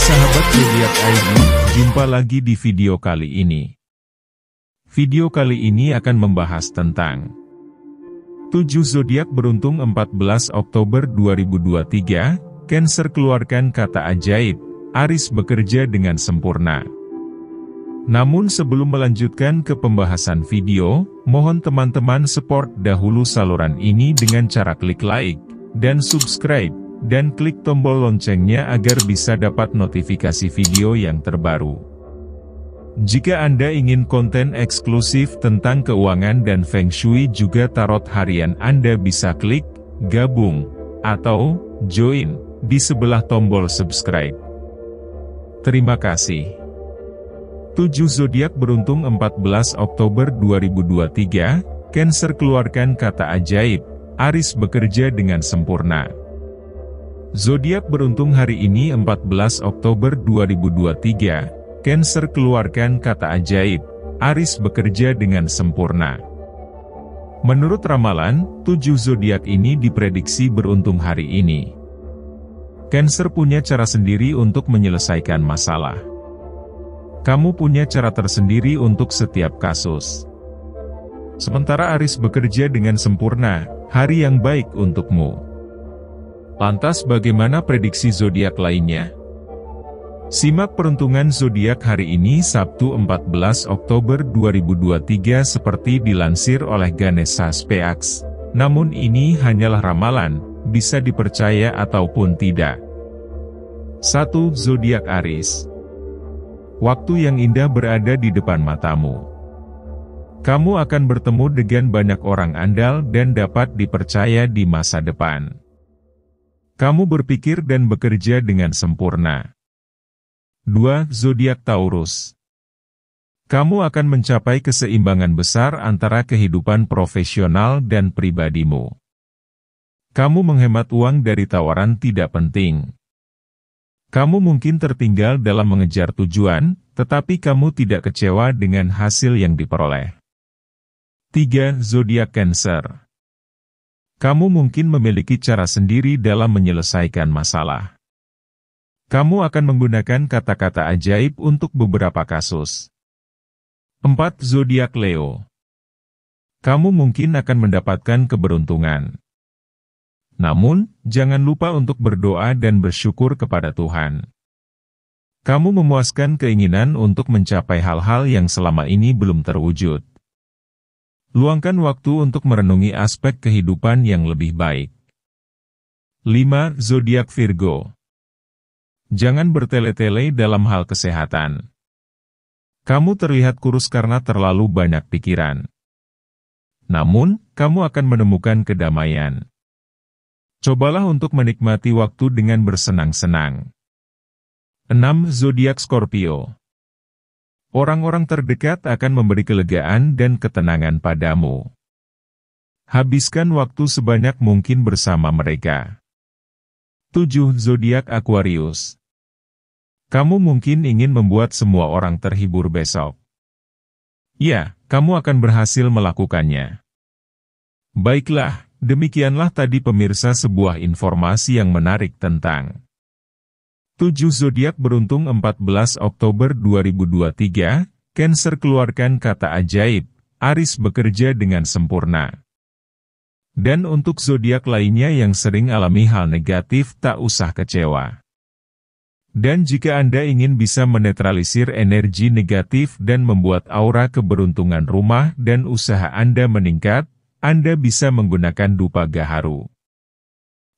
sahabat zodiak ID, jumpa lagi di video kali ini. Video kali ini akan membahas tentang 7 zodiak beruntung 14 Oktober 2023, Cancer keluarkan kata ajaib, Aris bekerja dengan sempurna. Namun sebelum melanjutkan ke pembahasan video, mohon teman-teman support dahulu saluran ini dengan cara klik like dan subscribe dan klik tombol loncengnya agar bisa dapat notifikasi video yang terbaru. Jika Anda ingin konten eksklusif tentang keuangan dan Feng Shui juga tarot harian Anda bisa klik, gabung, atau, join, di sebelah tombol subscribe. Terima kasih. 7 zodiak beruntung 14 Oktober 2023, Cancer keluarkan kata ajaib, Aris bekerja dengan sempurna. Zodiak beruntung hari ini 14 Oktober 2023. Cancer keluarkan kata ajaib. Aris bekerja dengan sempurna. Menurut ramalan, tujuh zodiak ini diprediksi beruntung hari ini. Cancer punya cara sendiri untuk menyelesaikan masalah. Kamu punya cara tersendiri untuk setiap kasus. Sementara Aris bekerja dengan sempurna, hari yang baik untukmu. Lantas bagaimana prediksi zodiak lainnya? Simak peruntungan zodiak hari ini Sabtu 14 Oktober 2023 seperti dilansir oleh Ganesha Speaks. Namun ini hanyalah ramalan, bisa dipercaya ataupun tidak. 1. Zodiak Aris. Waktu yang indah berada di depan matamu. Kamu akan bertemu dengan banyak orang andal dan dapat dipercaya di masa depan. Kamu berpikir dan bekerja dengan sempurna. 2. Zodiak Taurus Kamu akan mencapai keseimbangan besar antara kehidupan profesional dan pribadimu. Kamu menghemat uang dari tawaran tidak penting. Kamu mungkin tertinggal dalam mengejar tujuan, tetapi kamu tidak kecewa dengan hasil yang diperoleh. 3. Zodiak Cancer kamu mungkin memiliki cara sendiri dalam menyelesaikan masalah. Kamu akan menggunakan kata-kata ajaib untuk beberapa kasus. 4. Zodiak Leo Kamu mungkin akan mendapatkan keberuntungan. Namun, jangan lupa untuk berdoa dan bersyukur kepada Tuhan. Kamu memuaskan keinginan untuk mencapai hal-hal yang selama ini belum terwujud. Luangkan waktu untuk merenungi aspek kehidupan yang lebih baik. 5. Zodiak Virgo Jangan bertele-tele dalam hal kesehatan. Kamu terlihat kurus karena terlalu banyak pikiran. Namun, kamu akan menemukan kedamaian. Cobalah untuk menikmati waktu dengan bersenang-senang. 6. Zodiak Scorpio Orang-orang terdekat akan memberi kelegaan dan ketenangan padamu. Habiskan waktu sebanyak mungkin bersama mereka. 7. Zodiak Aquarius Kamu mungkin ingin membuat semua orang terhibur besok. Ya, kamu akan berhasil melakukannya. Baiklah, demikianlah tadi pemirsa sebuah informasi yang menarik tentang 7 zodiak beruntung 14 Oktober 2023, Cancer keluarkan kata ajaib, Aris bekerja dengan sempurna. Dan untuk zodiak lainnya yang sering alami hal negatif tak usah kecewa. Dan jika Anda ingin bisa menetralisir energi negatif dan membuat aura keberuntungan rumah dan usaha Anda meningkat, Anda bisa menggunakan dupa gaharu.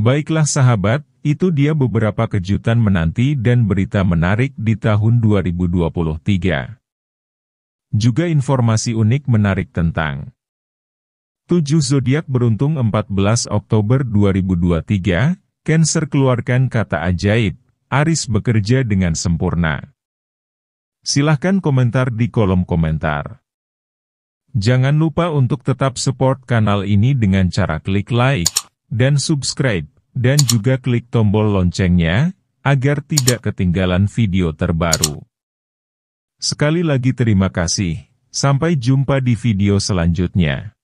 Baiklah sahabat, itu dia beberapa kejutan menanti dan berita menarik di tahun 2023. Juga informasi unik menarik tentang 7 zodiak beruntung 14 Oktober 2023, Cancer keluarkan kata ajaib, Aris bekerja dengan sempurna. Silahkan komentar di kolom komentar. Jangan lupa untuk tetap support kanal ini dengan cara klik like, dan subscribe, dan juga klik tombol loncengnya, agar tidak ketinggalan video terbaru. Sekali lagi terima kasih, sampai jumpa di video selanjutnya.